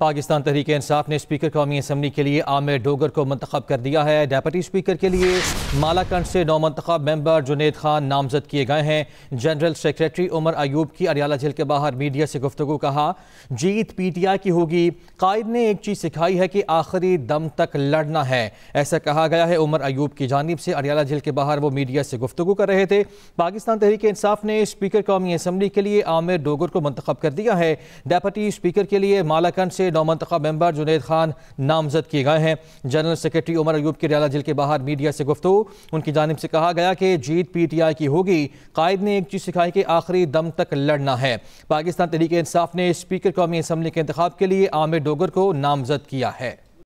पाकिस्तान तहरीक इंसाफ ने स्पीकर कौमी असम्बली के लिए आमिर डोगर को मंतखब कर दिया है डेप्टी स्पीकर के लिए मालाकंड से नौ मंतखब मेंबर जुनेद खान नामजद किए गए हैं जनरल सेक्रेटरी उमर अयूब की अरियाला जेल के बाहर मीडिया से गुफ्तु कहा जीत पी टी आई की होगी कायद ने एक चीज़ सिखाई है कि आखिरी दम तक लड़ना है ऐसा कहा गया है उमर अयूब की जानब से अरियाला जेल के बाहर वो मीडिया से गुफ्तु कर रहे थे पाकिस्तान तहरीक इंसाफ ने स्पीकर कौमी असम्बली के लिए आमिर डोगर को मंतखब कर दिया है डेप्टी स्पीकर के लिए मालाकंड से नौ मंतखा मेंबर जुनेद खान नामजद किए गए हैं जनरल सेक्रेटरी उमर अयूब की रियाला जेल के बाहर मीडिया से गुफ्तु उनकी जानब से कहा गया कि जीत पी टी आई की होगी कायद ने एक चीज़ सिखाई कि आखिरी दम तक लड़ना है पाकिस्तान तरीके इंसाफ ने स्पीकर कौमी असम्बली के इंतब के लिए आमिर डोगर को नामजद किया है